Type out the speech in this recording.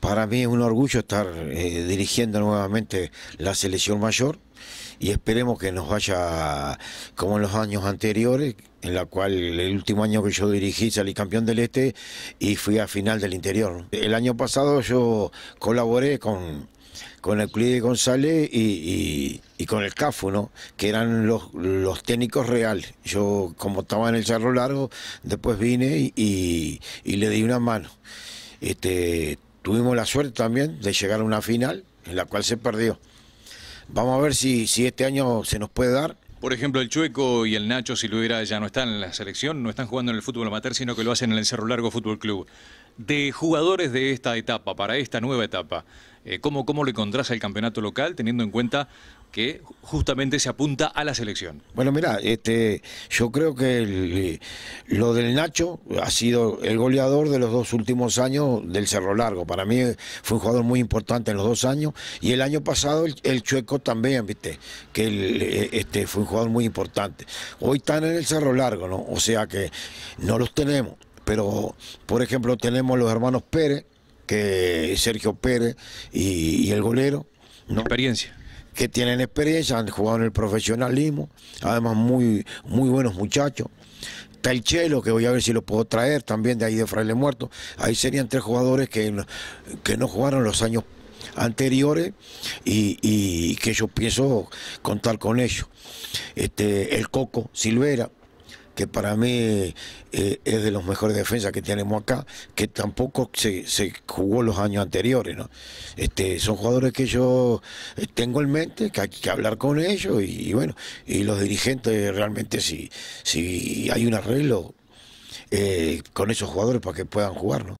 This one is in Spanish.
Para mí es un orgullo estar eh, dirigiendo nuevamente la selección mayor y esperemos que nos vaya como en los años anteriores, en la cual el último año que yo dirigí salí campeón del Este y fui a final del interior. El año pasado yo colaboré con con el de González y, con el CAFU, que eran los, técnicos reales. Yo, como estaba en el Cerro Largo, después vine y, le di una mano. Este, tuvimos la suerte también de llegar a una final en la cual se perdió. Vamos a ver si, si este año se nos puede dar. Por ejemplo, el Chueco y el Nacho, si lo hubiera, ya no están en la selección, no están jugando en el fútbol amateur, sino que lo hacen en el Cerro Largo Fútbol Club de jugadores de esta etapa, para esta nueva etapa? Eh, ¿cómo, ¿Cómo lo encontrás al campeonato local teniendo en cuenta que justamente se apunta a la selección. Bueno, mira, este, yo creo que lo del Nacho ha sido el goleador de los dos últimos años del Cerro Largo. Para mí fue un jugador muy importante en los dos años. Y el año pasado el, Chueco también, viste, que e, este, fue un jugador muy importante. Hoy están en el Cerro Largo, ¿no? O sea que no los tenemos pero por ejemplo tenemos los hermanos Pérez, que Sergio Pérez y, el golero. ¿no? Experiencia que tienen experiencia, han jugado en el profesionalismo, además muy, muy buenos muchachos. Talchelo, que voy a ver si lo puedo traer también de ahí de Fraile Muerto. Ahí serían tres jugadores que, que no jugaron los años anteriores y, que yo pienso contar con ellos. Este, el Coco Silvera, para mí eh, es de los mejores defensas que tenemos acá, que tampoco se, se jugó los años anteriores. ¿no? Este, son jugadores que yo eh, tengo en mente, que hay que hablar con ellos y, bueno, y los dirigentes realmente si, si hay un arreglo eh, con esos jugadores para que puedan jugar.